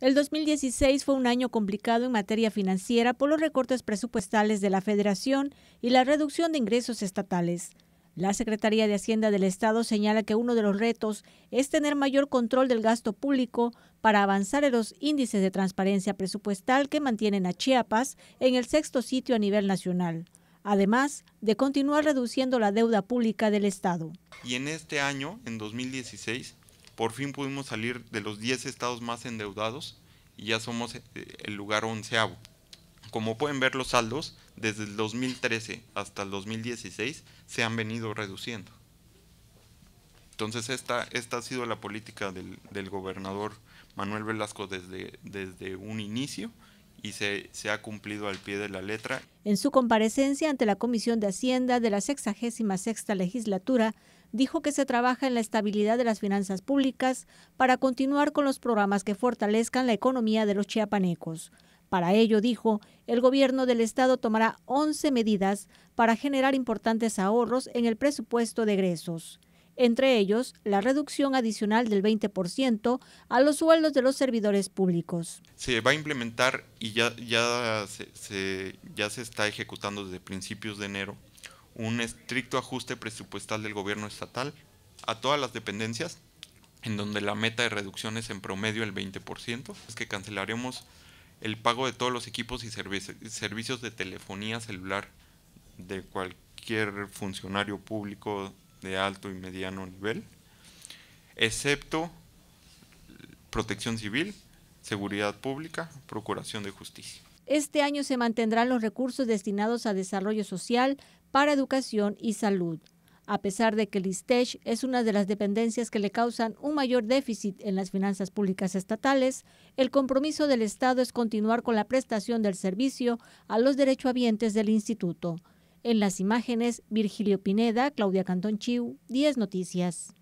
El 2016 fue un año complicado en materia financiera por los recortes presupuestales de la Federación y la reducción de ingresos estatales. La Secretaría de Hacienda del Estado señala que uno de los retos es tener mayor control del gasto público para avanzar en los índices de transparencia presupuestal que mantienen a Chiapas en el sexto sitio a nivel nacional, además de continuar reduciendo la deuda pública del Estado. Y en este año, en 2016, por fin pudimos salir de los 10 estados más endeudados y ya somos eh, el lugar onceavo. Como pueden ver los saldos, desde el 2013 hasta el 2016 se han venido reduciendo. Entonces esta, ha sido la política del, gobernador Manuel Velasco desde, desde un inicio y se, ha cumplido al pie de la letra. En su comparecencia ante la Comisión de Hacienda de la 66 legislatura, dijo que se trabaja en la estabilidad de las finanzas públicas para continuar con los programas que fortalezcan la economía de los chiapanecos. Para ello, dijo, el gobierno del Estado tomará 11 medidas para generar importantes ahorros en el presupuesto de egresos entre ellos la reducción adicional del 20% a los sueldos de los servidores públicos. Se va a implementar y ya, ya, se, ya se está ejecutando desde principios de enero un estricto ajuste presupuestal del gobierno estatal a todas las dependencias, en donde la meta de reducción es en promedio el 20%, es que cancelaremos el pago de todos los equipos y servicios de telefonía celular de cualquier funcionario público de alto y mediano nivel, excepto protección civil, seguridad pública, procuración de justicia. Este año se mantendrán los recursos destinados a desarrollo social, para educación y salud. A pesar de que el ISTECH es una de las dependencias que le causan un mayor déficit en las finanzas públicas estatales, el compromiso del Estado es continuar con la prestación del servicio a los derechohabientes del instituto. En las imágenes, Virgilio Pineda, Claudia Cantón Chiu, 10 Noticias.